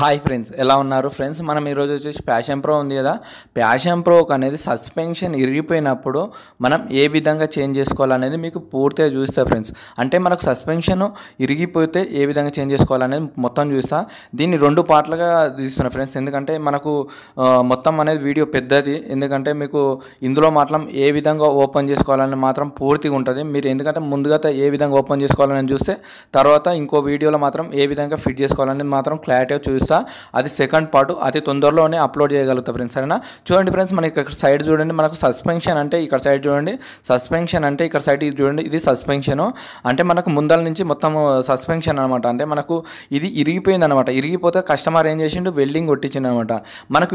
hi friends ఎలా ఉన్నారు friends మనం ఈరోజు వచ్చేసి ప్యాషన్ ప్రో ఉంది కదా ప్యాషన్ ప్రో అనేది సస్పెన్షన్ ఇరిగిపోయినప్పుడు మనం ఏ విధంగా చేంజ్ చేసుకోవాలనేది మీకు పూర్తిగా చూస్తా ఫ్రెండ్స్ అంటే మనకు సస్పెన్షన్ ఇరిగిపోతే ఏ విధంగా చేంజ్ చేసుకోవాలనేది మొత్తం చూస్తా దీన్ని రెండు పార్ట్లుగా తీస్తున్నా ఫ్రెండ్స్ ఎందుకంటే మనకు మొత్తం అనేది వీడియో పెద్దది ఎందుకంటే మీకు ఇందులో మాత్రం ఏ విధంగా ఓపెన్ చేసుకోవాలని మాత్రం పూర్తిగా ఉంటుంది మీరు ఎందుకంటే ముందుగా ఏ విధంగా ఓపెన్ చేసుకోవాలని చూస్తే తర్వాత ఇంకో వీడియోలో మాత్రం ఏ విధంగా ఫిట్ చేసుకోవాలని మాత్రం క్లారిటీగా చూస్తే చూపిస్తా అది సెకండ్ పార్ట్ అతి తొందరలోనే అప్లోడ్ చేయగలుగుతా ఫ్రెండ్స్ సరేనా చూడండి ఫ్రెండ్స్ మనకి ఇక్కడ సైడ్ చూడండి మనకు సస్పెన్షన్ అంటే ఇక్కడ సైడ్ చూడండి సస్పెన్షన్ అంటే ఇక్కడ సైడ్ ఇది చూడండి ఇది సస్పెన్షన్ అంటే మనకు ముందల నుంచి మొత్తం సస్పెన్షన్ అనమాట అంటే మనకు ఇది ఇరిగిపోయింది అనమాట ఇరిగిపోతే కస్టమర్ ఏం చేసిండు వెల్డింగ్ కొట్టించింది అనమాట మనకు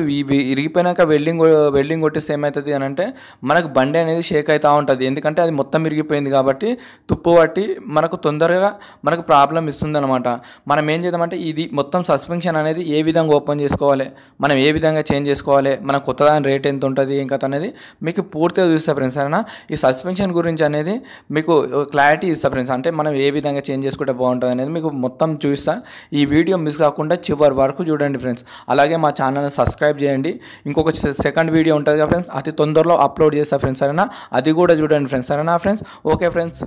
ఇరిగిపోయినాక వెల్డింగ్ వెల్డింగ్ కొట్టిస్తే ఏమవుతుంది అని అంటే మనకు బండి అనేది షేక్ అవుతూ ఉంటుంది ఎందుకంటే అది మొత్తం ఇరిగిపోయింది కాబట్టి తుప్పు పట్టి మనకు తొందరగా మనకు ప్రాబ్లం ఇస్తుంది అనమాట మనం ఏం చేద్దామంటే ఇది మొత్తం సస్పెన్షన్ అనేది ఏ విధంగా ఓపెన్ చేసుకోవాలి మనం ఏ విధంగా చేంజ్ చేసుకోవాలి మన కొత్త దాని రేట్ ఎంత ఉంటుంది ఇంకా అనేది మీకు పూర్తిగా చూస్తా ఫ్రెండ్స్ అయినా ఈ సస్పెన్షన్ గురించి అనేది మీకు క్లారిటీ ఇస్తా ఫ్రెండ్స్ అంటే మనం ఏ విధంగా చేంజ్ చేసుకుంటే బాగుంటుంది అనేది మీకు మొత్తం చూస్తా ఈ వీడియో మిస్ కాకుండా చివరి వరకు చూడండి ఫ్రెండ్స్ అలాగే మా ఛానల్ని సబ్స్క్రైబ్ చేయండి ఇంకొక సెకండ్ వీడియో ఉంటుంది కదా ఫ్రెండ్స్ అతి తొందరలో అప్లోడ్ చేస్తా ఫ్రెండ్స్ సరేనా అది కూడా చూడండి ఫ్రెండ్స్ సరేనా friends okay friends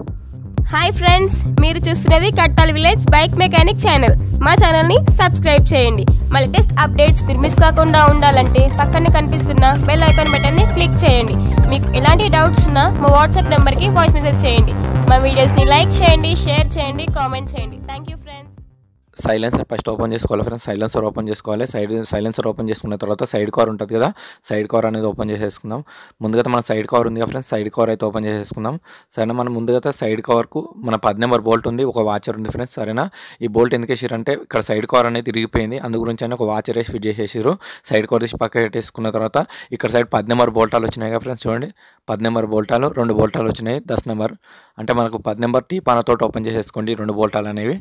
hi friends మీరు చూస్తున్నది Kattal village bike mechanic channel మా ఛానల్ని సబ్స్క్రైబ్ చేయండి మా లేటెస్ట్ అప్డేట్స్ మీరు మిస్ కాకుండా ఉండాలంటే పక్కన కనిపిస్తున్న బెల్ ఐకాన్ బటన్ని క్లిక్ చేయండి మీకు ఎలాంటి డౌట్స్ ఉన్నా మా వాట్సాప్ నెంబర్కి వాయిస్ మెసేజ్ చేయండి మా వీడియోస్ని లైక్ చేయండి షేర్ చేయండి కామెంట్ చేయండి thank you silencer first open చేసుకోవాలి ఫ్రెండ్స్ సైలెన్సర్ ఓపెన్ చేసుకోవాలి సైడ్ సైలెన్సర్ ఓపెన్ చేసుకున్న తర్వాత సైడ్ కవర్ ఉంటుంది కదా సైడ్ కవర్ అనేది ఓపెన్ చేసేసుకుందాం ముందుగా మన సైడ్ కవర్ ఉంది కదా ఫ్రెండ్స్ సైడ్ కవర్ అయితే ఓపెన్ చేసేసుకుందాం సరేనా మనం ముందుగా సైడ్ కవర్కు మన పది నెంబర్ బోల్ట్ ఉంది ఒక వాచర్ ఉంది ఫ్రెండ్స్ సరేనా ఈ బోల్ట్ ఎందుకు వేసారంటే ఇక్కడ సైడ్ కవర్ అనేది తిరిగిపోయింది అందు గురించి అయినా ఒక వాచర్ వేసి ఫిట్ చేసేసారు సైడ్ కవర్ తీసి పక్క పెట్టేసుకున్న తర్వాత ఇక్కడ సైడ్ పది నెంబర్ బోల్టాలు వచ్చినాయి కదా ఫ్రెండ్స్ చూడండి పది నెంబర్ బోల్టాలు రెండు బోల్టాలు వచ్చినాయి దస్ నెంబర్ అంటే మనకు పది నెంబర్ టీ పానతోటి ఓపెన్ చేసేసుకోండి రెండు బోల్టాలు అనేవి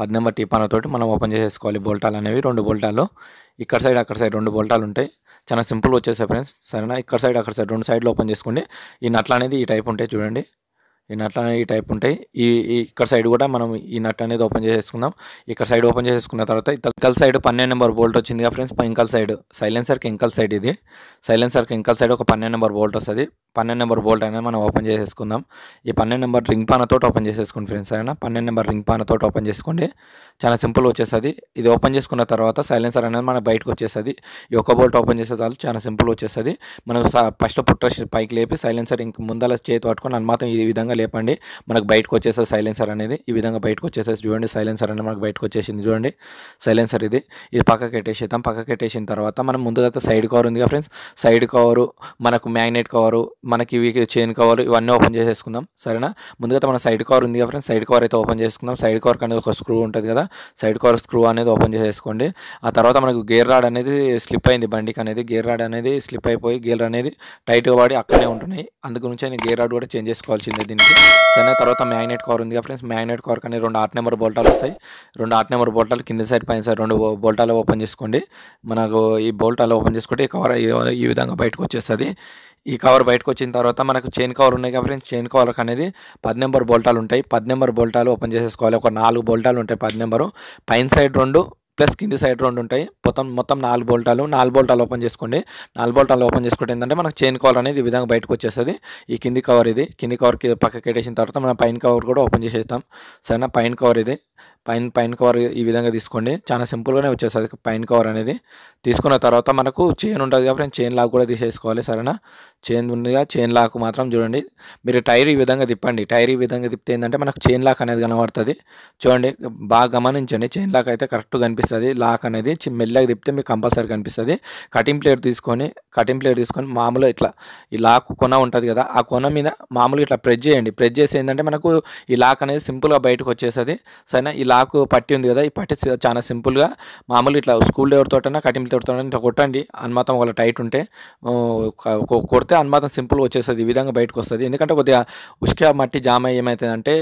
పది నెంబర్ టీపానతోటి మనం ఓపెన్ చేసేసుకోవాలి బోల్టాలు అనేవి రెండు బోల్టాలు ఇక్కడ సైడ్ అక్కడ సైడ్ రెండు బోల్టాలు ఉంటాయి చాలా సింపుల్ వచ్చేసే ఫ్రెండ్స్ సరేనా ఇక్కడ సైడ్ అక్కడ సైడ్ రెండు సైడ్లు ఓపెన్ చేసుకోండి ఈ నట్ల అనేది ఈ టైప్ ఉంటాయి చూడండి ఈ నట్లు అనేవి ఈ టైప్ ఉంటాయి ఈ ఇక్కడ సైడ్ కూడా మనం ఈ నట్ అనేది ఓపెన్ చేసేసుకుందాం ఇక్కడ సైడ్ ఓపెన్ చేసేసుకున్న తర్వాత ఇంకల్ సైడ్ పన్నెండు నెంబర్ బోల్ట్ వచ్చింది ఫ్రెండ్స్ ఇంకల్ సైడ్ సైలెన్సర్కి ఇంకల్ సైడ్ ఇది సైలెన్సర్కి ఇంకల్ సైడ్ ఒక పన్నెండు నెంబర్ బోల్ట్ వస్తుంది పన్నెండు నెంబర్ బోల్ట్ అనేది మనం ఓపెన్ చేసేసుకుందాం ఈ పన్నెండు నెంబర్ రింగ్ పానతో ఓపెన్ చేసేసుకోండి ఫ్రెండ్స్ అయినా పన్నెండు నెంబర్ రింగ్ పానతో ఓపెన్ చేసుకోండి చాలా సింపుల్ వచ్చేస్తుంది ఇది ఓపెన్ చేసుకున్న తర్వాత సైలెన్సర్ అనేది మన బయటకు వచ్చేస్తుంది ఈ ఒక్క బోల్ట్ ఓపెన్ చేసే చాలా చాలా సింపుల్ వచ్చేస్తుంది మనం ఫస్ట్ పుట్ట పైకి లేపి సైలెన్సర్ ఇంక ముందల చేతి పట్టుకొని అని మాత్రం ఈ విధంగా లేపండి మనకు బయటకు వచ్చేసే సైలెన్సర్ అనేది ఈ విధంగా బయటకు వచ్చేసేసి చూడండి సైలెన్సర్ అనేది మనకు బయటకు వచ్చేసింది చూడండి సైలెన్సర్ ఇది ఇది పక్కకి కట్టేసేద్దాం పక్కకి కట్టేసిన తర్వాత మనం ముందుగా సైడ్ కవర్ ఉందిగా ఫ్రెండ్స్ సైడ్ కవరు మనకు మ్యాగ్నెట్ కవరు మనకి ఇవి చైన్ కవర్ ఇవన్నీ ఓపెన్ చేసేసుకుందాం సరేనా ముందుగా మన సైడ్ కవర్ ఉంది కదా ఫ్రెండ్స్ సైడ్ కవర్ అయితే ఓపెన్ చేసుకుందాం సైడ్ కవర్ అనేది ఒక స్క్రూ ఉంటుంది కదా సైడ్ కవర్ స్క్రూ అనేది ఓపెన్ చేసేసుకోండి ఆ తర్వాత మనకు గేర్ రాడ్ అనేది స్లిప్ అయింది బండికి అనేది గేర్ రాడ్ అనేది స్లిప్ అయిపోయి గేర్ అనేది టైట్గా పడి అక్కడే ఉంటున్నాయి అందుకు నుంచి గేర్ రాడ్ కూడా చేంజ్ చేసుకోవాల్సిందే దీన్ని మనకి సరే తర్వాత మ్యాగ్నెట్ కవర్ ఉంది ఫ్రెండ్స్ మ్యాగ్నెట్ కవర్ కానీ రెండు ఆట్ నెంబర్ బోల్టాలు వస్తాయి రెండు ఆట్ నెంబర్ బోల్టాలు కింద సైడ్ పైన సైడ్ రెండు బోల్టాలు ఓపెన్ చేసుకోండి మనకు ఈ బోల్టాలు ఓపెన్ చేసుకుంటే ఈ కవర్ ఈ విధంగా బయటకు వచ్చేస్తుంది ఈ కవర్ బయటకు వచ్చిన తర్వాత మనకు చైన్ కవర్ ఉన్నాయి కదా ఫ్రెండ్స్ చైన్ కవర్ అనేది పది నెంబర్ బోల్టాలు ఉంటాయి పది నెంబర్ బోల్టాలు ఓపెన్ చేసేసుకోవాలి ఒక నాలుగు బోల్టాలు ఉంటాయి పది నెంబరు పైన సైడ్ రెండు ప్లస్ కింది సైడ్ రెండు ఉంటాయి మొత్తం మొత్తం నాలుగు బోల్టాలు నాలుగు బోల్టాలు ఓపెన్ చేసుకోండి నాలుగు బోల్టాలు ఓపెన్ చేసుకుంటే ఏంటంటే మనకు చైన్ కవర్ అనేది ఈ విధంగా బయటకు వచ్చేస్తుంది ఈ కింది కవర్ ఇది కింది కవర్కి పక్కకి పెట్టేసిన తర్వాత మనం పైన కవర్ కూడా ఓపెన్ చేసేస్తాం సరేనా పైన కవర్ ఇది పైన పైన కవర్ ఈ విధంగా తీసుకోండి చాలా సింపుల్గానే వచ్చేస్తుంది పైన కవర్ అనేది తీసుకున్న తర్వాత మనకు చైన్ ఉంటుంది కాబట్టి చైన్ లాగా కూడా తీసేసుకోవాలి సరేనా చైన్ ఉందిగా చైన్ లాక్ మాత్రం చూడండి మీరు టైర్ ఈ విధంగా తిప్పండి టైర్ ఈ విధంగా తిప్పితే ఏంటంటే మనకు చైన్ లాక్ అనేది కనబడుతుంది చూడండి బాగా గమనించండి చైన్ లాక్ అయితే కరెక్ట్గా కనిపిస్తుంది లాక్ అనేది మెల్లగా తిప్పితే మీకు కంపల్సరీ కనిపిస్తుంది కటింగ్ ప్లేట్ తీసుకొని కటింగ్ ప్లేట్ తీసుకొని మామూలుగా ఇట్లా ఈ లాక్ కొన ఉంటుంది కదా ఆ కొన మీద మామూలుగా ఇట్లా ప్రెస్ చేయండి ప్రెస్ చేసి ఏంటంటే మనకు ఈ లాక్ అనేది సింపుల్గా బయటకు వచ్చేస్తుంది సరేనా ఈ లాక్ పట్టి ఉంది కదా ఈ పట్టి చాలా సింపుల్గా మామూలు ఇట్లా స్కూల్ ఎవరితోటైనా కటింగ్ తోటైనా ఇట్లా కొట్టండి అనుమాతం వాళ్ళ టైట్ ఉంటే కొడితే కొడితే అనుమాతం సింపుల్ వచ్చేస్తుంది ఈ విధంగా బయటకు వస్తుంది ఎందుకంటే కొద్దిగా ఉష్క మట్టి జామ ఏమవుతుందంటే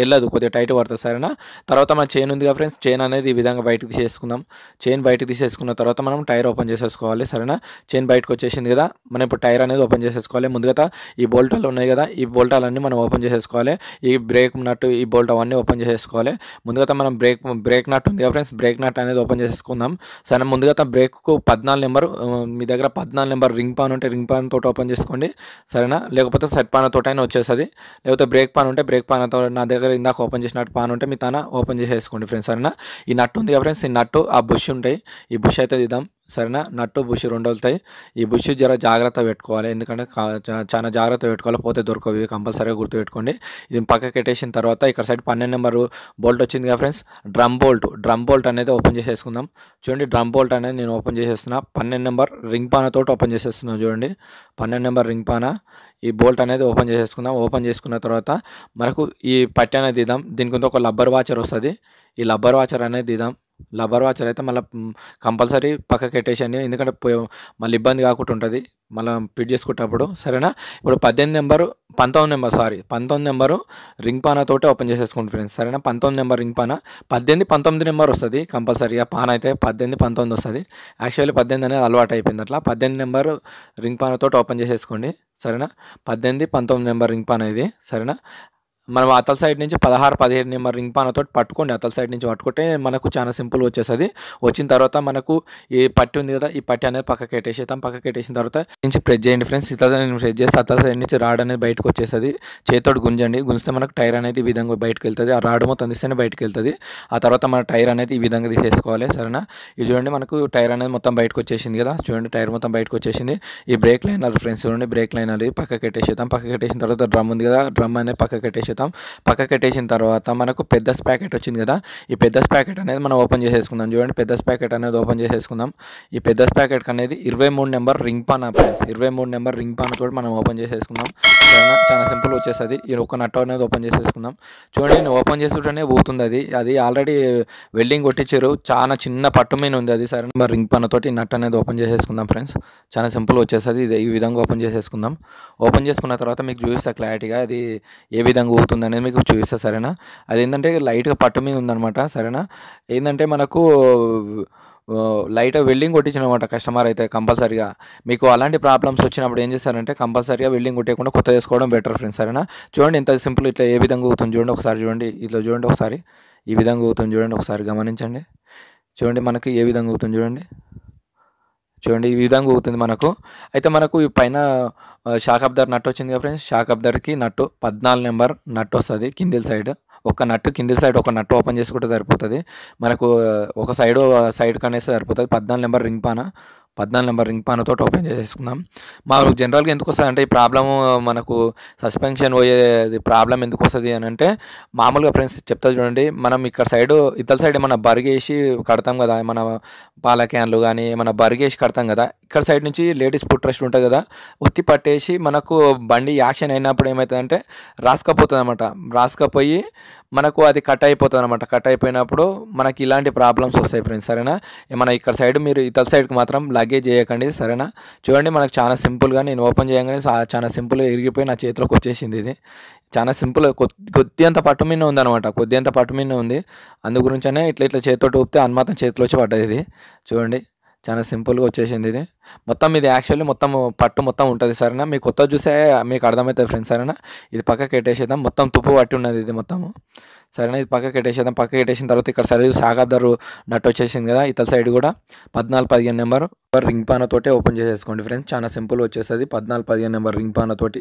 వెళ్ళదు కొద్దిగా టైట్ పడుతుంది సరేనా తర్వాత మన చైన్ కదా ఫ్రెండ్స్ చైన్ అనేది ఈ విధంగా బయటకు తీసేసుకుందాం చైన్ బయటకు తీసేసుకున్న తర్వాత మనం టైర్ ఓపెన్ చేసేసుకోవాలి సరేనా చైన్ బయటకు వచ్చేసింది కదా మనం ఇప్పుడు టైర్ అనేది ఓపెన్ చేసేసుకోవాలి ముందుగా ఈ బోల్టాలు ఉన్నాయి కదా ఈ బోల్టాలన్నీ మనం ఓపెన్ చేసేసుకోవాలి ఈ బ్రేక్ నట్టు ఈ బోల్ట్ అవన్నీ ఓపెన్ చేసేసుకోవాలి ముందుగా మనం బ్రేక్ బ్రేక్ నట్ ఉంది కదా ఫ్రెండ్స్ బ్రేక్ నట్ అనేది ఓపెన్ చేసేసుకుందాం సరే ముందుగా బ్రేక్కు పద్నాలుగు నెంబర్ మీ దగ్గర పద్నాలుగు నెంబర్ రింగ్ పాన్ ఉంటే రింగ్ పాన్ తోటి ఓపెన్ చేసుకోండి సరేనా లేకపోతే సెట్ అయినా వచ్చేస్తుంది లేకపోతే బ్రేక్ పాన్ ఉంటే బ్రేక్ పానతో నా దగ్గర ఇందాక ఓపెన్ చేసినట్టు పాన్ ఉంటే మీ తన ఓపెన్ చేసేసుకోండి ఫ్రెండ్స్ సరేనా ఈ నట్టు ఉంది కదా ఫ్రెండ్స్ ఈ నట్టు ఆ బుష్ ఉంటాయి ఈ బుష్ అయితే దిద్దాం సరేనా నట్టు బుష్ రెండు వదులుతాయి ఈ బుష్ జర జాగ్రత్త పెట్టుకోవాలి ఎందుకంటే చాలా జాగ్రత్త పెట్టుకోవాలి పోతే దొరకవు ఇవి కంపల్సరీగా గుర్తుపెట్టుకోండి ఇది పక్కకి పెట్టేసిన తర్వాత ఇక్కడ సైడ్ పన్నెండు నెంబర్ బోల్ట్ వచ్చింది కదా friends drum bolt drum bolt అనేది ఓపెన్ చేసేసుకుందాం చూడండి డ్రమ్ బోల్ట్ అనేది నేను ఓపెన్ చేసేస్తున్నా పన్నెండు నెంబర్ రింగ్ పానతో ఓపెన్ చేసేస్తున్నాను చూడండి పన్నెండు నెంబర్ రింగ్ పానా ఈ బోల్ట్ అనేది ఓపెన్ చేసేసుకుందాం ఓపెన్ చేసుకున్న తర్వాత మనకు ఈ పట్టి అనేది ఇద్దాం దీనికి ఒక లబ్బర్ వాచర్ వస్తుంది ఈ లబ్బర్ వాచర్ అనేది ఇద్దాం లబ్బర్ వాచర్ అయితే మళ్ళీ కంపల్సరీ పక్కకి పెట్టేసేయండి ఎందుకంటే మళ్ళీ ఇబ్బంది కాకుండా ఉంటుంది మళ్ళీ ఫిట్ చేసుకునేటప్పుడు సరేనా ఇప్పుడు పద్దెనిమిది నెంబరు పంతొమ్మిది నెంబర్ సారీ పంతొమ్మిది నెంబరు రింగ్ పానా తోటే ఓపెన్ చేసేసుకోండి ఫ్రెండ్స్ సరేనా పంతొమ్మిది నెంబర్ రింగ్ పానా పద్దెనిమిది పంతొమ్మిది నెంబర్ వస్తుంది కంపల్సరీగా పాన అయితే పద్దెనిమిది పంతొమ్మిది వస్తుంది యాక్చువల్లీ పద్దెనిమిది అనేది అలవాటు అయిపోయింది అట్లా పద్దెనిమిది నెంబర్ రింగ్ పానాతో ఓపెన్ చేసేసుకోండి సరేనా పద్దెనిమిది పంతొమ్మిది నెంబర్ రింగ్ పాన్ ఇది సరేనా మనం అతల సైడ్ నుంచి పదహారు పదిహేను నెంబర్ రింగ్ పానతో పట్టుకోండి అతల సైడ్ నుంచి పట్టుకుంటే మనకు చాలా సింపుల్ వచ్చేస్తుంది వచ్చిన తర్వాత మనకు ఈ పట్టి ఉంది కదా ఈ పట్టి అనేది పక్కకి పెట్టేసేద్దాం పక్కకి పెట్టేసిన తర్వాత నుంచి ప్రెస్ చేయండి ఫ్రెండ్స్ ఇతర నేను ప్రెస్ చేస్తే అతల సైడ్ నుంచి రాడ్ అనేది బయటకు వచ్చేస్తుంది చేతోడు గుంజండి గుంజితే మనకు టైర్ అనేది ఈ విధంగా బయటకు వెళ్తుంది ఆ రాడ్ మొత్తం తీస్తేనే బయటకు వెళ్తుంది ఆ తర్వాత మన టైర్ అనేది ఈ విధంగా తీసేసుకోవాలి సరేనా ఇది చూడండి మనకు టైర్ అనేది మొత్తం బయటకు వచ్చేసింది కదా చూడండి టైర్ మొత్తం బయటకు వచ్చేసింది ఈ బ్రేక్ లైనర్ ఫ్రెండ్స్ చూడండి బ్రేక్ అది పక్కకి పెట్టేసేద్దాం పక్కకి పెట్టేసిన తర్వాత డ్రమ్ ఉంది కదా డ్రమ్ అనేది పక్కకి పెట్టేసేద్దాం పెడతాం పక్కకు పెట్టేసిన తర్వాత మనకు పెద్ద ప్యాకెట్ వచ్చింది కదా ఈ పెద్ద ప్యాకెట్ అనేది మనం ఓపెన్ చేసేసుకుందాం చూడండి పెద్ద ప్యాకెట్ అనేది ఓపెన్ చేసేసుకుందాం ఈ పెద్ద ప్యాకెట్ అనేది ఇరవై మూడు నెంబర్ రింగ్ పాన్ ఫ్రెండ్స్ ఇరవై మూడు నెంబర్ రింగ్ పాన్ కూడా మనం ఓపెన్ చేసేసుకుందాం చాలా సింపుల్ వచ్చేస్తుంది ఈ ఒక నట్ అనేది ఓపెన్ చేసేసుకుందాం చూడండి నేను ఓపెన్ చేస్తుంటేనే పోతుంది అది అది ఆల్రెడీ వెల్డింగ్ కొట్టించారు చాలా చిన్న పట్టు మీద ఉంది అది సరే మరి రింగ్ పన్నతోటి నట్ అనేది ఓపెన్ చేసేసుకుందాం ఫ్రెండ్స్ చాలా సింపుల్ వచ్చేసి ఇది ఈ విధంగా ఓపెన్ చేసేసుకుందాం ఓపెన్ చేసుకున్న తర్వాత మీకు చూపిస్తా క్లారిటీగా అది ఏ విధంగా అవుతుంది అనేది మీకు చూపిస్తా సరేనా అది ఏంటంటే లైట్గా పట్టు మీద ఉందనమాట సరేనా ఏంటంటే మనకు లైట్ వెల్డింగ్ కొట్టించినమాట కస్టమర్ అయితే కంపల్సరీగా మీకు అలాంటి ప్రాబ్లమ్స్ వచ్చినప్పుడు ఏం చేస్తారంటే కంపల్సరీగా వెల్డింగ్ కొట్టేయకుండా కొత్త చేసుకోవడం బెటర్ ఫ్రెండ్స్ సరేనా చూడండి ఇంత సింపుల్ ఇట్లా ఏ విధంగా అవుతుంది చూడండి ఒకసారి చూడండి ఇట్లా చూడండి ఒకసారి ఈ విధంగా అవుతుంది చూడండి ఒకసారి గమనించండి చూడండి మనకి ఏ విధంగా అవుతుంది చూడండి చూడండి ఈ విధంగా ఊగుతుంది మనకు అయితే మనకు ఈ పైన అబ్దార్ నట్టు వచ్చింది కదా ఫ్రెండ్స్ అబ్దార్కి నట్టు పద్నాలుగు నెంబర్ నట్టు వస్తుంది కిందిల్ సైడ్ ఒక నట్టు కింది సైడ్ ఒక నట్టు ఓపెన్ చేసుకుంటే సరిపోతుంది మనకు ఒక సైడ్ సైడ్ కనేస్తే సరిపోతుంది పద్నాలుగు నెంబర్ రింగ్ పాన పద్నాలుగు నెంబర్ రింగ్ పాన్ తోటి ఓపెన్ చేసుకుందాం మాకు జనరల్గా ఎందుకు వస్తుంది అంటే ఈ ప్రాబ్లము మనకు సస్పెన్షన్ పోయేది ప్రాబ్లం ఎందుకు వస్తుంది అని అంటే మామూలుగా ఫ్రెండ్స్ చెప్తా చూడండి మనం ఇక్కడ సైడ్ ఇతర సైడ్ ఏమైనా బరిగేసి కడతాం కదా మన పాల క్యాన్లు కానీ ఏమైనా బరిగేసి కడతాం కదా ఇక్కడ సైడ్ నుంచి లేడీస్ ఫుట్ రెస్ట్ ఉంటుంది కదా ఉత్తి పట్టేసి మనకు బండి యాక్షన్ అయినప్పుడు ఏమవుతుందంటే రాసుకపోతుంది అనమాట రాసుకపోయి మనకు అది కట్ అయిపోతుంది అనమాట కట్ అయిపోయినప్పుడు మనకి ఇలాంటి ప్రాబ్లమ్స్ వస్తాయి ఫ్రెండ్స్ సరేనా మన ఇక్కడ సైడ్ మీరు ఇతర సైడ్కి మాత్రం లగేజ్ చేయకండి సరేనా చూడండి మనకు చాలా సింపుల్గా నేను ఓపెన్ చేయగానే చాలా సింపుల్గా ఇరిగిపోయి నా చేతిలోకి వచ్చేసింది ఇది చాలా సింపుల్ కొద్ది అంత పట్టు మీద ఉందనమాట కొద్ది అంత పట్టు మీద ఉంది అందు గురించనే ఇట్లా ఇట్లా చేతితో టూపితే అన్మాతం చేతిలో వచ్చి పడ్డది ఇది చూడండి చాలా సింపుల్గా వచ్చేసింది ఇది మొత్తం ఇది యాక్చువల్లీ మొత్తం పట్టు మొత్తం ఉంటుంది సరేనా మీకు కొత్త చూసే మీకు అర్థమవుతుంది ఫ్రెండ్స్ సరేనా ఇది పక్కకి పెట్టేసేద్దాం మొత్తం తుప్పు పట్టి ఉన్నది ఇది మొత్తము సరేనా ఇది పక్కకి పెట్టేసేద్దాం పక్కకి పెట్టేసిన తర్వాత ఇక్కడ సరే సాగాదారు నట్టు వచ్చేసింది కదా ఇతర సైడ్ కూడా పద్నాలుగు పదిహేను నెంబర్ రింగ్ పానతోటి ఓపెన్ చేసేసుకోండి ఫ్రెండ్స్ చాలా సింపుల్ వచ్చేస్తుంది పద్నాలుగు పదిహేను నెంబర్ రింగ్ పానతోటి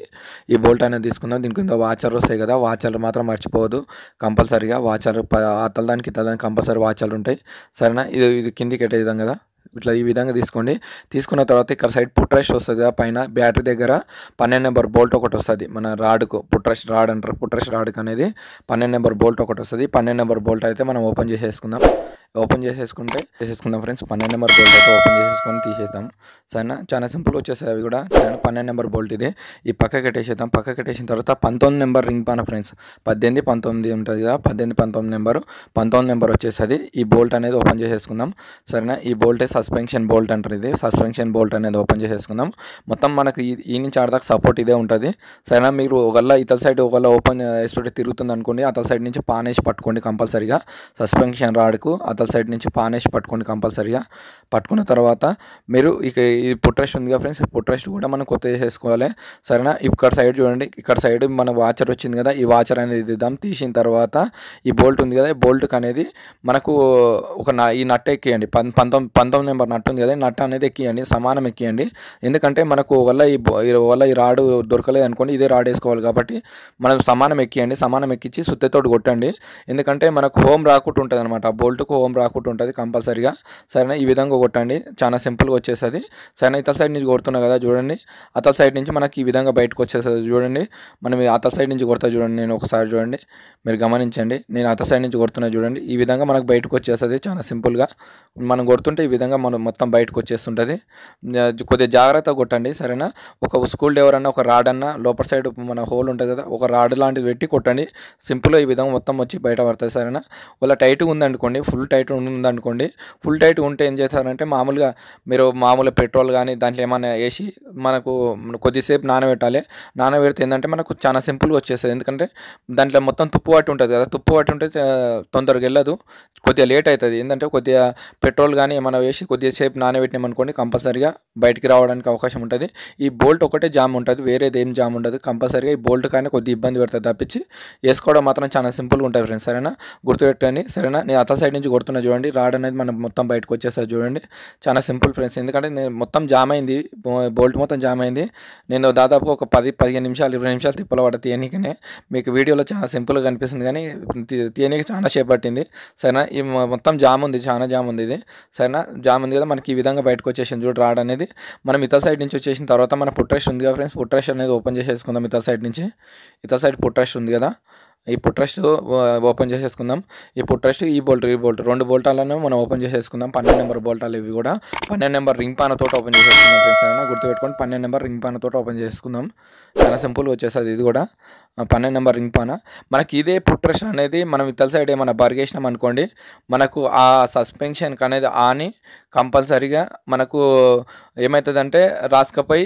ఈ బోల్ట్ అనేది తీసుకుందాం దీనికి ఇంత వాచర్ వస్తాయి కదా వాచర్లు మాత్రం మర్చిపోవద్దు కంపల్సరీగా వాచర్ అతల దానికి ఇతల దానికి కంపల్సరీ వాచర్లు ఉంటాయి సరేనా ఇది ఇది కిందికి పెట్టేదాం కదా ఇట్లా ఈ విధంగా తీసుకోండి తీసుకున్న తర్వాత ఇక్కడ సైడ్ పుట్రష్ వస్తుంది కదా పైన బ్యాటరీ దగ్గర పన్నెండు నెంబర్ బోల్ట్ ఒకటి వస్తుంది మన రాడ్కు పుట్రష్ రాడ్ అంటారు పుట్రష్ రాడ్కు అనేది పన్నెండు నెంబర్ బోల్ట్ ఒకటి వస్తుంది పన్నెండు నెంబర్ బోల్ట్ అయితే మనం ఓపెన్ చేసేసుకుందాం ఓపెన్ చేసేసుకుంటే చేసేసుకుందాం ఫ్రెండ్స్ పన్నెండు నెంబర్ బోల్ట్ అయితే ఓపెన్ చేసేసుకొని తీసేద్దాం సరేనా చాలా సింపుల్ వచ్చేసాయి అవి కూడా సరేనా పన్నెండు నెంబర్ బోల్ట్ ఇది ఈ పక్క కట్టేసేద్దాం పక్క కట్టేసిన తర్వాత పంతొమ్మిది నెంబర్ రింగ్ పాన ఫ్రెండ్స్ పద్దెనిమిది పంతొమ్మిది ఉంటుంది కదా పద్దెనిమిది పంతొమ్మిది నెంబరు పంతొమ్మిది నెంబర్ వచ్చేసది ఈ బోల్ట్ అనేది ఓపెన్ చేసేసుకుందాం సరేనా ఈ బోల్టే సస్పెన్షన్ బోల్ట్ అంటారు ఇది సస్పెన్షన్ బోల్ట్ అనేది ఓపెన్ చేసేసుకుందాం మొత్తం మనకు ఈ నుంచి ఆడదాకా సపోర్ట్ ఇదే ఉంటుంది సరేనా మీరు ఒకళ్ళ ఇతర సైడ్ ఒకళ్ళ ఓపెన్ చేసుకుంటే తిరుగుతుంది అనుకోండి అతని సైడ్ నుంచి పానేసి పట్టుకోండి కంపల్సరీగా సస్పెన్షన్ రాడుకు అతల అవతల సైడ్ నుంచి పానేసి పట్టుకోండి కంపల్సరీగా పట్టుకున్న తర్వాత మీరు ఇక ఈ పుట్రెస్ట్ కదా ఫ్రెండ్స్ ఈ పుట్రెస్ట్ కూడా మనం కొత్త చేసేసుకోవాలి సరేనా ఇక్కడ సైడ్ చూడండి ఇక్కడ సైడ్ మన వాచర్ వచ్చింది కదా ఈ వాచర్ అనేది ఇద్దాం తీసిన తర్వాత ఈ బోల్ట్ ఉంది కదా ఈ బోల్ట్కి అనేది మనకు ఒక ఈ నట్ ఎక్కియండి పం పంతొమ్మిది పంతొమ్మిది నెంబర్ నట్టు ఉంది కదా నట్ అనేది ఎక్కియండి సమానం ఎక్కియండి ఎందుకంటే మనకు వల్ల ఈ వల్ల ఈ రాడు దొరకలేదు అనుకోండి ఇదే రాడ్ వేసుకోవాలి కాబట్టి మనం సమానం ఎక్కియండి సమానం ఎక్కించి సుత్తితోటి కొట్టండి ఎందుకంటే మనకు హోమ్ రాకుండా ఉంటుంది అనమాట బోల్ట్కు హోమ్ రాకుండా ఉంటుంది కంపల్సరీగా సరేనా ఈ విధంగా కొట్టండి చాలా సింపుల్గా వచ్చేస్తుంది సరేనా ఇతర సైడ్ నుంచి కొడుతున్నా కదా చూడండి అతల సైడ్ నుంచి మనకి ఈ విధంగా బయటకు వచ్చేస్తుంది చూడండి మనం అతల సైడ్ నుంచి కొడతా చూడండి నేను ఒకసారి చూడండి మీరు గమనించండి నేను అతల సైడ్ నుంచి కొడుతున్నా చూడండి ఈ విధంగా మనకు బయటకు వచ్చేస్తుంది చాలా సింపుల్గా మనం కొడుతుంటే ఈ విధంగా మనం మొత్తం బయటకు వచ్చేస్తుంటుంది కొద్దిగా జాగ్రత్త కొట్టండి సరేనా ఒక స్కూల్ ఎవరన్నా ఒక రాడ్ అన్న లోపల సైడ్ మన హోల్ ఉంటుంది కదా ఒక రాడ్ లాంటిది పెట్టి కొట్టండి సింపుల్గా ఈ విధంగా మొత్తం వచ్చి బయట పడుతుంది సరేనా వాళ్ళ టైట్గా ఉందనుకోండి ఫుల్ టైట్ ఉందనుకోండి ఫుల్ టైట్ ఉంటే ఏం చేస్తారంటే మామూలుగా మీరు మామూలు పెట్రోల్ కానీ దాంట్లో ఏమైనా వేసి మనకు కొద్దిసేపు నానబెట్టాలి నానబెడితే ఏంటంటే మనకు చాలా సింపుల్గా వచ్చేస్తుంది ఎందుకంటే దాంట్లో మొత్తం తుప్పు పట్టి ఉంటుంది కదా తుప్పు పట్టి ఉంటే తొందరగా వెళ్ళదు కొద్దిగా లేట్ అవుతుంది ఏంటంటే కొద్దిగా పెట్రోల్ కానీ ఏమైనా వేసి కొద్దిసేపు నానబెట్టినామనుకోండి కంపల్సరీగా బయటికి రావడానికి అవకాశం ఉంటుంది ఈ బోల్ట్ ఒకటే జామ్ ఉంటుంది వేరేది ఏం జామ్ ఉండదు కంపల్సరీగా ఈ బోల్ట్ కానీ కొద్ది ఇబ్బంది పెడుతుంది తప్పించి వేసుకోవడం మాత్రం చాలా సింపుల్గా ఉంటుంది ఫ్రెండ్స్ సరేనా గుర్తుపెట్టండి సరేనా నేను అత సైడ్ నుంచి కొడుతున్నా చూడండి రాడ్ అనేది మనం మొత్తం బయటకు వచ్చేస్తుంది చూడండి చాలా సింపుల్ ఫ్రెండ్స్ ఎందుకంటే నేను మొత్తం జామ్ అయింది బోల్ట్ మొత్తం జామ్ అయింది నేను దాదాపు ఒక పది పదిహేను నిమిషాలు ఇరవై నిమిషాలు తిప్పలు పడ తీయనీకనే మీకు వీడియోలో చాలా సింపుల్గా కనిపిస్తుంది కానీ తీయనీకి చాలా సేపు పట్టింది సరేనా ఈ మొత్తం జామ్ ఉంది చాలా జామ్ ఉంది ఇది సరేనా జామ్ ఉంది కదా మనకి ఈ విధంగా బయటకు వచ్చేసింది చూడు రాడ్ అనేది మనం ఇతర సైడ్ నుంచి వచ్చేసిన తర్వాత మన పుట్రష్ ఉంది కదా ఫ్రెండ్స్ పుట్రష్ అనేది ఓపెన్ చేసేసుకుందాం ఇతర సైడ్ నుంచి ఇతర సైడ్ పుట్రష్ ఉంది కదా ఇప్పుడు ట్రస్ట్ ఓపెన్ చేసేసుకుందాం ఇప్పుడు ట్రస్ట్ ఈ బోల్ట్ ఈ బోల్ట్ రెండు బోల్టాలను మనం ఓపెన్ చేసేసుకుందాం పన్నెండు నెంబర్ బోల్టాలు ఇవి కూడా పన్నెండు నెంబర్ రింగ్ పానతో ఓపెన్ చేసేసుకుందాం ఫ్రెండ్స్ ఏమైనా గుర్తుపెట్టుకోండి పన్నెండు నెంబర్ రింగ్ పానతో ఓపెన్ చేసుకుందాం చాలా సింపుల్గా వచ్చేస్తుంది ఇది కూడా పన్నెండు నెంబర్ రింగ్ పాన మనకి ఇదే ట్రస్ట్ అనేది మనం ఇతల సైడ్ ఏమైనా బరిగేసినాం అనుకోండి మనకు ఆ సస్పెన్షన్కి అనేది ఆని కంపల్సరీగా మనకు ఏమవుతుందంటే రాసుకపోయి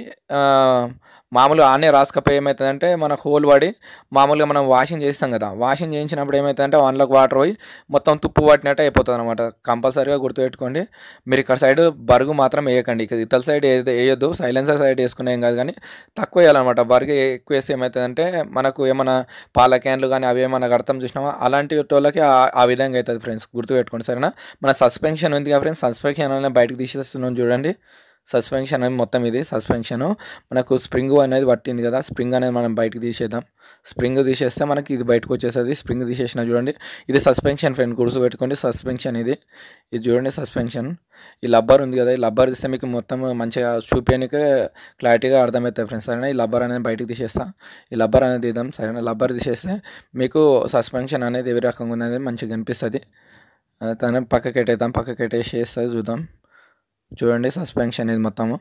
మామూలుగా ఆనే రాసుకపోయి ఏమవుతుందంటే మన హోల్ పడి మామూలుగా మనం వాషింగ్ చేస్తాం కదా వాషింగ్ చేయించినప్పుడు ఏమవుతుందంటే వన్లోకి వాటర్ పోయి మొత్తం తుప్పు పట్టినట్టు అయిపోతుంది అనమాట కంపల్సరీగా గుర్తుపెట్టుకోండి మీరు ఇక్కడ సైడ్ బరుగు మాత్రం వేయకండి ఇతర సైడ్ వేయొద్దు సైలెన్సర్ సైడ్ వేసుకునే కాదు కానీ తక్కువ వేయాలన్నమాట బరుగు ఎక్కువ వేస్తే ఏమవుతుందంటే మనకు ఏమైనా పాల క్యాన్లు కానీ అవి ఏమైనా అర్థం చూసినామా అలాంటి వాళ్ళకి ఆ విధంగా అవుతుంది ఫ్రెండ్స్ గుర్తుపెట్టుకోండి సరేనా మన సస్పెన్షన్ ఉంది కదా ఫ్రెండ్స్ సస్పెన్షన్ అనేది బయటకు తీసేస్తున్నాం చూడండి సస్పెన్షన్ అనేది మొత్తం ఇది సస్పెన్షన్ మనకు స్ప్రింగ్ అనేది పట్టింది కదా స్ప్రింగ్ అనేది మనం బయటకు తీసేద్దాం స్ప్రింగ్ తీసేస్తే మనకి ఇది బయటకు వచ్చేస్తుంది స్ప్రింగ్ తీసేసిన చూడండి ఇది సస్పెన్షన్ ఫ్రెండ్ గుర్సు పెట్టుకోండి సస్పెన్షన్ ఇది ఇది చూడండి సస్పెన్షన్ ఈ లబ్బర్ ఉంది కదా ఈ లబ్బర్ తీస్తే మీకు మొత్తం మంచిగా చూపించడానికి క్లారిటీగా అర్థమవుతుంది ఫ్రెండ్స్ సరేనా ఈ లబ్బర్ అనేది బయటకు తీసేస్తా ఈ లబ్బర్ అనేది ఇద్దాం సరేనా లబ్బర్ తీసేస్తే మీకు సస్పెన్షన్ అనేది ఏ రకంగా అనేది మంచిగా కనిపిస్తుంది తను పక్కకెట్టేద్దాం పక్కకెట్టేసి చేస్తుంది చూద్దాం చూడండి సస్పెన్షన్ అనేది మొత్తము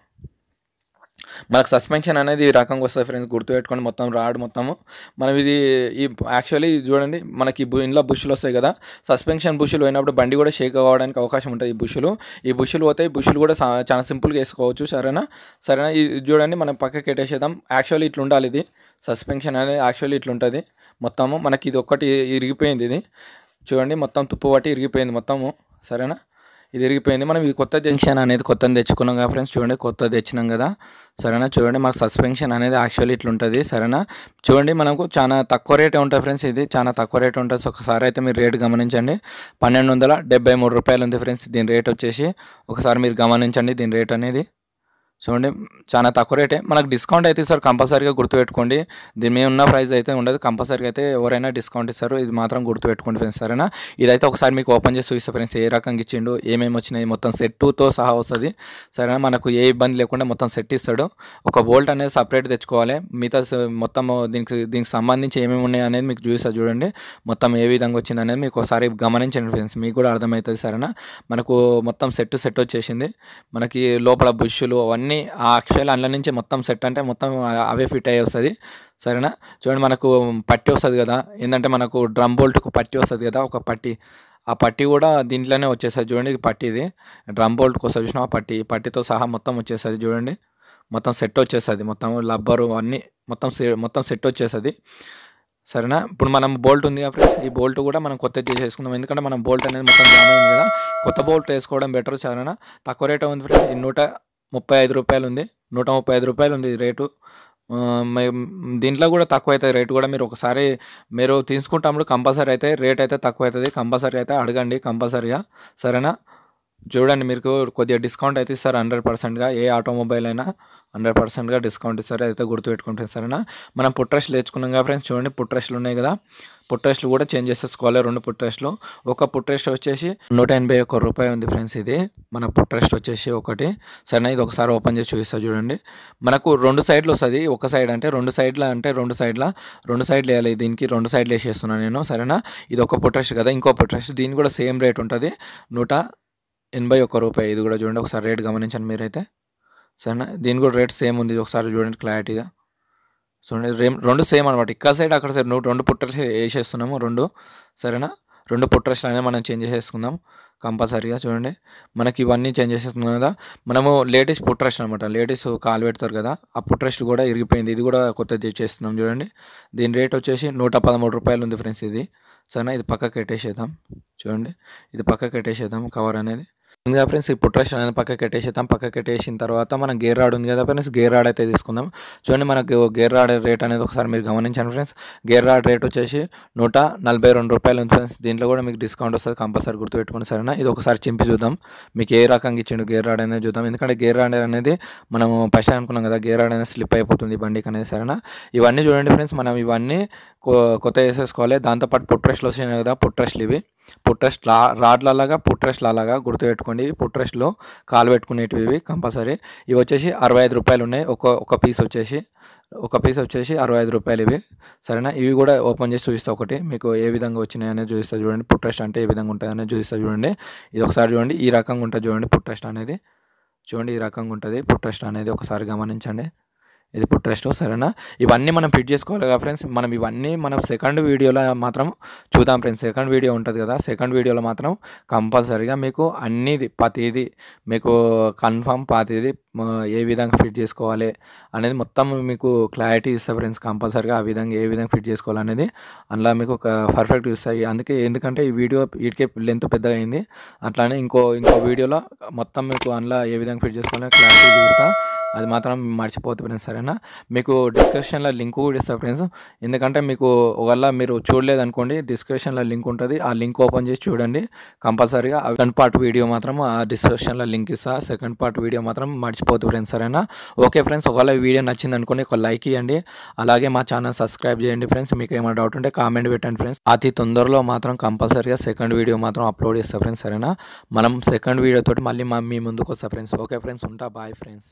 మనకు సస్పెన్షన్ అనేది ఈ రకంగా వస్తుంది ఫ్రెండ్స్ గుర్తుపెట్టుకోండి మొత్తం రాడ్ మొత్తము మనం ఇది ఈ యాక్చువల్లీ చూడండి మనకి ఇంట్లో బుషులు వస్తాయి కదా సస్పెన్షన్ బుషులు పోయినప్పుడు బండి కూడా షేక్ అవ్వడానికి అవకాశం ఉంటుంది ఈ బుషులు ఈ బుషులు పోతే బుషులు కూడా చాలా సింపుల్గా వేసుకోవచ్చు సరేనా సరేనా ఇది చూడండి మనం పక్కకి పెట్టేసేద్దాం యాక్చువల్లీ ఇట్లా ఉండాలి ఇది సస్పెన్షన్ అనేది యాక్చువల్లీ ఇట్లా ఉంటుంది మొత్తము మనకి ఇది ఒక్కటి ఇరిగిపోయింది ఇది చూడండి మొత్తం తుప్పు పట్టి ఇరిగిపోయింది మొత్తము సరేనా ఇది ఇరిగిపోయింది మనం ఇది కొత్త జంక్షన్ అనేది కొత్తది తెచ్చుకున్నాం కదా ఫ్రెండ్స్ చూడండి కొత్త తెచ్చినాం కదా సరేనా చూడండి మాకు సస్పెన్షన్ అనేది యాక్చువల్లీ ఇట్లా ఉంటుంది సరేనా చూడండి మనకు చాలా తక్కువ రేటే ఉంటుంది ఫ్రెండ్స్ ఇది చాలా తక్కువ రేట్ ఉంటుంది ఒకసారి అయితే మీరు రేట్ గమనించండి పన్నెండు వందల మూడు రూపాయలు ఉంది ఫ్రెండ్స్ దీని రేట్ వచ్చేసి ఒకసారి మీరు గమనించండి దీని రేట్ అనేది చూడండి చాలా తక్కువ రేటే మనకు డిస్కౌంట్ అయితే సార్ కంపల్సరీగా గుర్తుపెట్టుకోండి దీని మీద ఉన్న ప్రైస్ అయితే ఉండదు కంపల్సరీగా అయితే ఎవరైనా డిస్కౌంట్ ఇస్తారు ఇది మాత్రం గుర్తుపెట్టుకోండి ఫ్రెండ్స్ సరేనా ఇదైతే ఒకసారి మీకు ఓపెన్ చేసి చూస్తే ఫ్రెండ్స్ ఏ రకంగా ఇచ్చిండు ఏమేమి వచ్చినాయి మొత్తం సెట్టుతో సహా వస్తుంది సరేనా మనకు ఏ ఇబ్బంది లేకుండా మొత్తం సెట్ ఇస్తాడు ఒక బోల్ట్ అనేది సపరేట్ తెచ్చుకోవాలి మిగతా మొత్తం దీనికి దీనికి సంబంధించి ఏమేమి ఉన్నాయి అనేది మీకు చూపిస్తా చూడండి మొత్తం ఏ విధంగా వచ్చింది అనేది మీకు ఒకసారి గమనించండి ఫ్రెండ్స్ మీకు కూడా అర్థమవుతుంది సరేనా మనకు మొత్తం సెట్ సెట్ వచ్చేసింది మనకి లోపల బుష్యులు అవన్నీ అన్నీ ఆ అక్షరాలు అందులో నుంచి మొత్తం సెట్ అంటే మొత్తం అవే ఫిట్ అయ్యి వస్తుంది సరేనా చూడండి మనకు పట్టి వస్తుంది కదా ఏంటంటే మనకు డ్రమ్ బోల్ట్కు పట్టి వస్తుంది కదా ఒక పట్టి ఆ పట్టి కూడా దీంట్లోనే వచ్చేస్తుంది చూడండి పట్టి ఇది డ్రమ్ బోల్ట్ కోసం చూసిన ఆ పట్టి పట్టితో సహా మొత్తం వచ్చేస్తుంది చూడండి మొత్తం సెట్ వచ్చేస్తుంది మొత్తం లబ్బరు అన్నీ మొత్తం మొత్తం సెట్ వచ్చేస్తుంది సరేనా ఇప్పుడు మనం బోల్ట్ ఉంది కదా ఫ్రెండ్స్ ఈ బోల్ట్ కూడా మనం కొత్త చేసేసుకుందాం ఎందుకంటే మనం బోల్ట్ అనేది మొత్తం జామ్ ఉంది కదా కొత్త బోల్ట్ వేసుకోవడం బెటర్ సరేనా తక్కువ రేట్ ఉంది ఫ్రెండ్స్ నూట ముప్పై ఐదు రూపాయలు ఉంది నూట ముప్పై ఐదు రూపాయలు ఉంది రేటు దీంట్లో కూడా తక్కువ అవుతుంది రేటు కూడా మీరు ఒకసారి మీరు తీసుకుంటాము కంపల్సరీ అయితే రేట్ అయితే తక్కువ అవుతుంది కంపల్సరీ అయితే అడగండి కంపల్సరీగా సరేనా చూడండి మీకు కొద్దిగా డిస్కౌంట్ అయితే ఇస్తారు హండ్రెడ్ పర్సెంట్గా ఏ ఆటోమొబైల్ అయినా హండ్రెడ్ పర్సెంట్గా డిస్కౌంట్ ఇస్తారు అయితే గుర్తుపెట్టుకుంటే సరేనా మనం పుట్రస్లు తెచ్చుకున్నాం కదా ఫ్రెండ్స్ చూడండి పుట్రస్లు ఉన్నాయి కదా పుట్రస్లు కూడా చేంజ్ చేసేసుకోవాలి రెండు పుట్రస్లు ఒక పుట్రెస్ట్ వచ్చేసి నూట ఎనభై ఒక్క రూపాయి ఉంది ఫ్రెండ్స్ ఇది మన పుట్రెస్ట్ వచ్చేసి ఒకటి సరేనా ఇది ఒకసారి ఓపెన్ చేసి చూపిస్తా చూడండి మనకు రెండు సైడ్లు వస్తుంది ఒక సైడ్ అంటే రెండు సైడ్ల అంటే రెండు సైడ్ల రెండు సైడ్లు వేయాలి దీనికి రెండు సైడ్లు వేసేస్తున్నాను నేను సరేనా ఇది ఒక పుట్రెస్ట్ కదా ఇంకో పుట్రెస్ట్ దీనికి కూడా సేమ్ రేట్ ఉంటుంది నూట ఎనభై ఒక్క రూపాయి ఇది కూడా చూడండి ఒకసారి రేట్ గమనించండి మీరైతే సరేనా దీని కూడా రేట్ సేమ్ ఉంది ఒకసారి చూడండి క్లారిటీగా చూడండి రెండు సేమ్ అనమాట ఇక్కడ సైడ్ అక్కడ సైడ్ రెండు పుట్టర్స్ వేసేస్తున్నాము రెండు సరేనా రెండు పుట్టర్స్లు అనేవి మనం చేంజ్ చేసేసుకుందాం కంపల్సరీగా చూడండి మనకి ఇవన్నీ చేంజ్ చేసేస్తున్నాం కదా మనము లేటెస్ట్ పుట్రస్ట్ అనమాట లేటెస్ట్ కాలు పెడతారు కదా ఆ పుట్రస్ట్ కూడా ఇరిగిపోయింది ఇది కూడా కొత్తది తెచ్చేస్తున్నాం చూడండి దీని రేట్ వచ్చేసి నూట పదమూడు రూపాయలు ఉంది ఫ్రెండ్స్ ఇది సరేనా ఇది పక్కకి కట్టేసేద్దాం చూడండి ఇది పక్కకి కట్టేసేద్దాం కవర్ అనేది కదా ఫ్రెండ్స్ ఈ పుట్రాషన్ అనేది పక్కకి కట్టేసేద్దాం పక్కకి కట్టేసిన తర్వాత మనం గేర్ రాడ్ ఉంది కదా ఫ్రెండ్స్ గేర్ రాడ్ అయితే తీసుకుందాం చూడండి మన గేర్ రాడ్ రేట్ అనేది ఒకసారి మీరు గమనించండి ఫ్రెండ్స్ గేర్ రాడ్ రేట్ వచ్చేసి నూట నలభై రెండు రూపాయలు ఉంది ఫ్రెండ్స్ దీంట్లో కూడా మీకు డిస్కౌంట్ వస్తుంది కంపల్సరీ గుర్తుపెట్టుకుని సరేనా ఇది ఒకసారి చింపి చూద్దాం మీకు ఏ రకంగా ఇచ్చిండు గేర్ రాడ్ అనేది చూద్దాం ఎందుకంటే గేర్ రాడ్ అనేది మనం ఫస్ట్ అనుకున్నాం కదా గేర్ రాడ్ అనేది స్లిప్ అయిపోతుంది బండికి అనేది సరేనా ఇవన్నీ చూడండి ఫ్రెండ్స్ మనం ఇవన్నీ కొత్త వేసేసుకోవాలి దాంతోపాటు పుట్రెస్లు వచ్చినాయి కదా పుట్రెస్లు ఇవి పుట్రెస్ట్ లా రాడ్లలాగా పుట్రెస్ట్లాగా గుర్తుపెట్టుకోండి పుట్రెస్ట్లో కాలు పెట్టుకునేటివి ఇవి కంపల్సరీ ఇవి వచ్చేసి అరవై ఐదు రూపాయలు ఉన్నాయి ఒక ఒక పీస్ వచ్చేసి ఒక పీస్ వచ్చేసి అరవై ఐదు రూపాయలు ఇవి సరేనా ఇవి కూడా ఓపెన్ చేసి చూపిస్తా ఒకటి మీకు ఏ విధంగా వచ్చినాయి అనేది చూపిస్తా చూడండి పుట్రెస్ట్ అంటే ఏ విధంగా ఉంటుంది అనేది చూపిస్తా చూడండి ఇది ఒకసారి చూడండి ఈ రకంగా ఉంటుంది చూడండి పుట్రెస్ట్ అనేది చూడండి ఈ రకంగా ఉంటుంది పుట్రెస్ట్ అనేది ఒకసారి గమనించండి ఇది ఇప్పుడు ట్రెస్టో సరేనా ఇవన్నీ మనం ఫిట్ చేసుకోవాలి కదా ఫ్రెండ్స్ మనం ఇవన్నీ మనం సెకండ్ వీడియోలో మాత్రం చూద్దాం ఫ్రెండ్స్ సెకండ్ వీడియో ఉంటుంది కదా సెకండ్ వీడియోలో మాత్రం కంపల్సరీగా మీకు అన్నిది ప్రతిదీ మీకు కన్ఫామ్ ప్రతిదీ ఏ విధంగా ఫిట్ చేసుకోవాలి అనేది మొత్తం మీకు క్లారిటీ ఇస్తాయి ఫ్రెండ్స్ కంపల్సరీగా ఆ విధంగా ఏ విధంగా ఫిట్ చేసుకోవాలి అనేది అందులో మీకు ఒక పర్ఫెక్ట్ ఇస్తాయి అందుకే ఎందుకంటే ఈ వీడియో వీటికే లెంత్ పెద్దగా అయింది అట్లానే ఇంకో ఇంకో వీడియోలో మొత్తం మీకు అందులో ఏ విధంగా ఫిట్ చేసుకోవాలి క్లారిటీ చూస్తాను అది మాత్రం మర్చిపోతే ఫ్రెండ్స్ సరేనా మీకు డిస్క్రిప్షన్లో లింక్ కూడా ఇస్తాను ఫ్రెండ్స్ ఎందుకంటే మీకు ఒకవేళ మీరు చూడలేదు అనుకోండి డిస్క్రిప్షన్లో లింక్ ఉంటుంది ఆ లింక్ ఓపెన్ చేసి చూడండి కంపల్సరీగా సెకండ్ పార్ట్ వీడియో మాత్రం ఆ డిస్క్రిప్షన్లో లింక్ ఇస్తా సెకండ్ పార్ట్ వీడియో మాత్రం మర్చిపోతే ఫ్రెండ్స్ సరేనా ఓకే ఫ్రెండ్స్ ఒకవేళ వీడియో నచ్చింది అనుకోండి ఒక లైక్ ఇవ్వండి అలాగే మా ఛానల్ సబ్స్క్రైబ్ చేయండి ఫ్రెండ్స్ మీకు ఏమైనా డౌట్ ఉంటే కామెంట్ పెట్టండి ఫ్రెండ్స్ అతి తొందరలో మాత్రం కంపల్సరీగా సెకండ్ వీడియో మాత్రం అప్లోడ్ చేస్తా ఫ్రెండ్స్ సరేనా మనం సెకండ్ వీడియోతో మళ్ళీ మా మీ ముందుకు వస్తా ఫ్రెండ్స్ ఓకే ఫ్రెండ్స్ ఉంటా బాయ్ ఫ్రెండ్స్